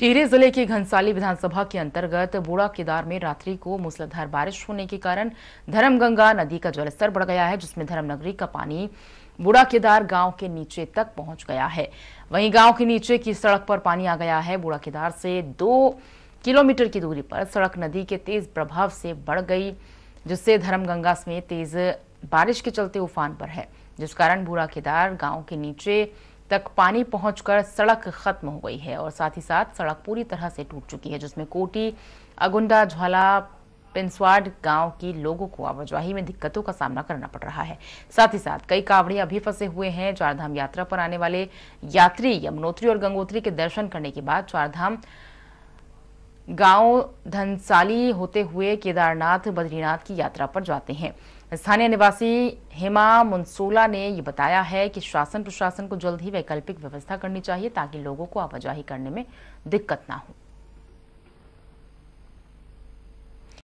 टिहरी जिले की घनसाली विधानसभा के अंतर्गत बूढ़ा केदार में रात्रि को मूसलाधार बारिश होने के कारण धर्मगंगा नदी का जलस्तर बढ़ गया है जिसमें धर्मनगरी का पानी बूढ़ा केदार गांव के नीचे तक पहुंच गया है वहीं गांव के नीचे की सड़क पर पानी आ गया है बूढ़ा केदार से दो किलोमीटर की दूरी पर सड़क नदी के तेज प्रभाव से बढ़ गई जिससे धर्मगंगा में तेज बारिश के चलते उफान पर है जिस कारण बूढ़ा केदार गांव के नीचे तक पानी पहुंचकर सड़क खत्म हो गई है और साथ ही साथ सड़क पूरी तरह से टूट चुकी है जिसमें कोटी अगुंडा झ्वाला पिंसवाड गांव की लोगों को आवाजाही में दिक्कतों का सामना करना पड़ रहा है साथ ही साथ कई कावड़े भी फंसे हुए हैं चारधाम यात्रा पर आने वाले यात्री यमुनोत्री और गंगोत्री के दर्शन करने के बाद चारधाम गांव धनसाली होते हुए केदारनाथ बद्रीनाथ की यात्रा पर जाते हैं स्थानीय निवासी हेमा मुंसोला ने ये बताया है कि शासन प्रशासन को जल्द ही वैकल्पिक व्यवस्था करनी चाहिए ताकि लोगों को आवाजाही करने में दिक्कत ना हो